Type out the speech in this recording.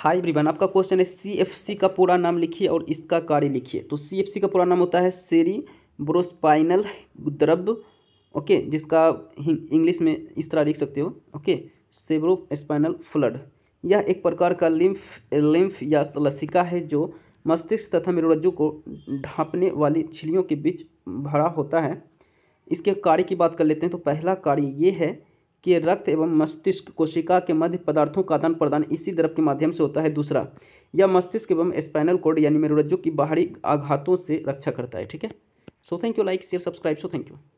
high ब्रिबन आपका question है सी का पूरा नाम लिखिए और इसका कार्य लिखिए तो सी का पूरा नाम होता है सेरी ब्रोस्पाइनल द्रव ओके जिसका इंग्लिश में इस तरह लिख सकते हो ओके सेब्रो स्पाइनल फ्लड यह एक प्रकार का लिम्फ लिम्फ या लसिका है जो मस्तिष्क तथा मेरुरज्जु को ढांपने वाली छिलियों के बीच भरा होता है इसके कार्य की बात कर लेते हैं तो पहला कार्य ये है के रक्त एवं मस्तिष्क कोशिका के मध्य पदार्थों का आदान प्रदान इसी द्रव के माध्यम से होता है दूसरा यह मस्तिष्क एवं स्पाइनल कोड यानी मेरुरज्जु की बाहरी आघातों से रक्षा करता है ठीक है so thank you like share subscribe so thank you